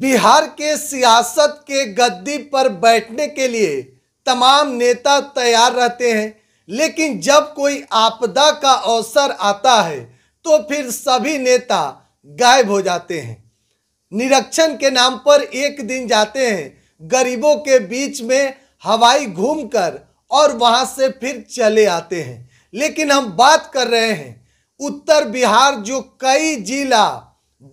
बिहार के सियासत के गद्दी पर बैठने के लिए तमाम नेता तैयार रहते हैं लेकिन जब कोई आपदा का अवसर आता है तो फिर सभी नेता गायब हो जाते हैं निरीक्षण के नाम पर एक दिन जाते हैं गरीबों के बीच में हवाई घूमकर और वहां से फिर चले आते हैं लेकिन हम बात कर रहे हैं उत्तर बिहार जो कई जिला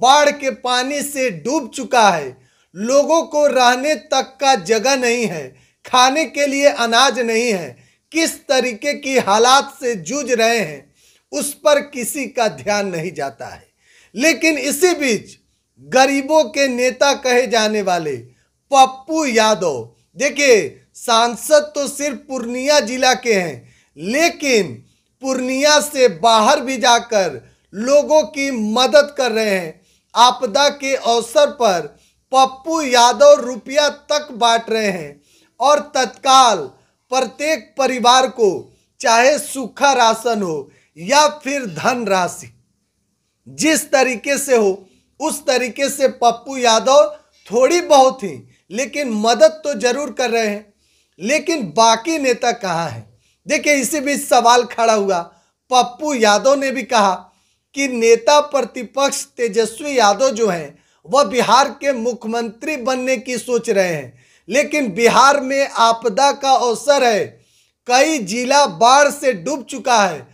बाढ़ के पानी से डूब चुका है लोगों को रहने तक का जगह नहीं है खाने के लिए अनाज नहीं है किस तरीके की हालात से जूझ रहे हैं उस पर किसी का ध्यान नहीं जाता है लेकिन इसी बीच गरीबों के नेता कहे जाने वाले पप्पू यादव देखिए सांसद तो सिर्फ पूर्णिया जिला के हैं लेकिन पूर्णिया से बाहर भी जाकर लोगों की मदद कर रहे हैं आपदा के अवसर पर पप्पू यादव रुपया तक बांट रहे हैं और तत्काल प्रत्येक परिवार को चाहे सूखा राशन हो या फिर धन राशि जिस तरीके से हो उस तरीके से पप्पू यादव थोड़ी बहुत ही लेकिन मदद तो जरूर कर रहे हैं लेकिन बाकी नेता कहाँ हैं देखिए इसी बीच सवाल खड़ा हुआ पप्पू यादव ने भी कहा कि नेता प्रतिपक्ष तेजस्वी यादव जो हैं वह बिहार के मुख्यमंत्री बनने की सोच रहे हैं लेकिन बिहार में आपदा का अवसर है कई जिला बाढ़ से डूब चुका है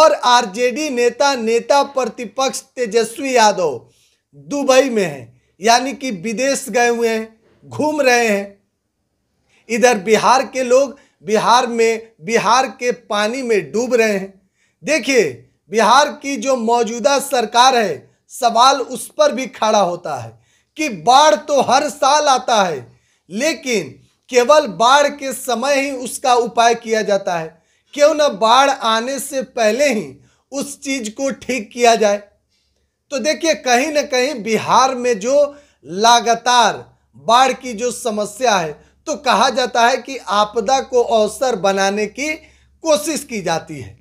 और आरजेडी नेता नेता प्रतिपक्ष तेजस्वी यादव दुबई में हैं यानी कि विदेश गए हुए हैं घूम रहे हैं इधर बिहार के लोग बिहार में बिहार के पानी में डूब रहे हैं देखिए बिहार की जो मौजूदा सरकार है सवाल उस पर भी खड़ा होता है कि बाढ़ तो हर साल आता है लेकिन केवल बाढ़ के समय ही उसका उपाय किया जाता है क्यों न बाढ़ आने से पहले ही उस चीज़ को ठीक किया जाए तो देखिए कहीं ना कहीं बिहार में जो लगातार बाढ़ की जो समस्या है तो कहा जाता है कि आपदा को अवसर बनाने की कोशिश की जाती है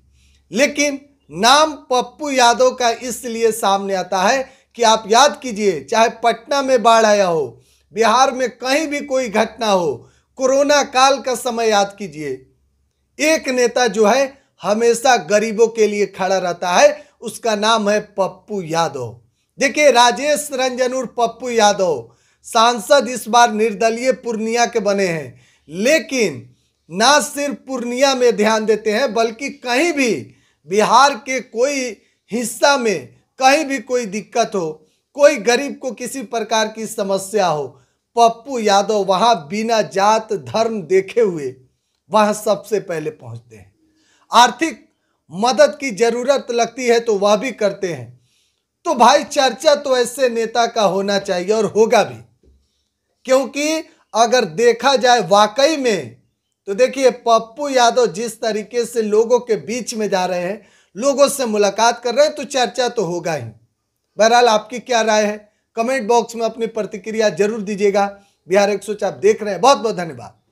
लेकिन नाम पप्पू यादव का इसलिए सामने आता है कि आप याद कीजिए चाहे पटना में बाढ़ आया हो बिहार में कहीं भी कोई घटना हो कोरोना काल का समय याद कीजिए एक नेता जो है हमेशा गरीबों के लिए खड़ा रहता है उसका नाम है पप्पू यादव देखिए राजेश रंजन और पप्पू यादव सांसद इस बार निर्दलीय पूर्णिया के बने हैं लेकिन ना सिर्फ पूर्णिया में ध्यान देते हैं बल्कि कहीं भी बिहार के कोई हिस्सा में कहीं भी कोई दिक्कत हो कोई गरीब को किसी प्रकार की समस्या हो पप्पू यादव वहाँ बिना जात धर्म देखे हुए वहाँ सबसे पहले पहुँचते हैं आर्थिक मदद की ज़रूरत लगती है तो वह भी करते हैं तो भाई चर्चा तो ऐसे नेता का होना चाहिए और होगा भी क्योंकि अगर देखा जाए वाकई में तो देखिए पप्पू यादव जिस तरीके से लोगों के बीच में जा रहे हैं लोगों से मुलाकात कर रहे हैं तो चर्चा तो होगा ही बहरहाल आपकी क्या राय है कमेंट बॉक्स में अपनी प्रतिक्रिया जरूर दीजिएगा बिहार एक आप देख रहे हैं बहुत बहुत धन्यवाद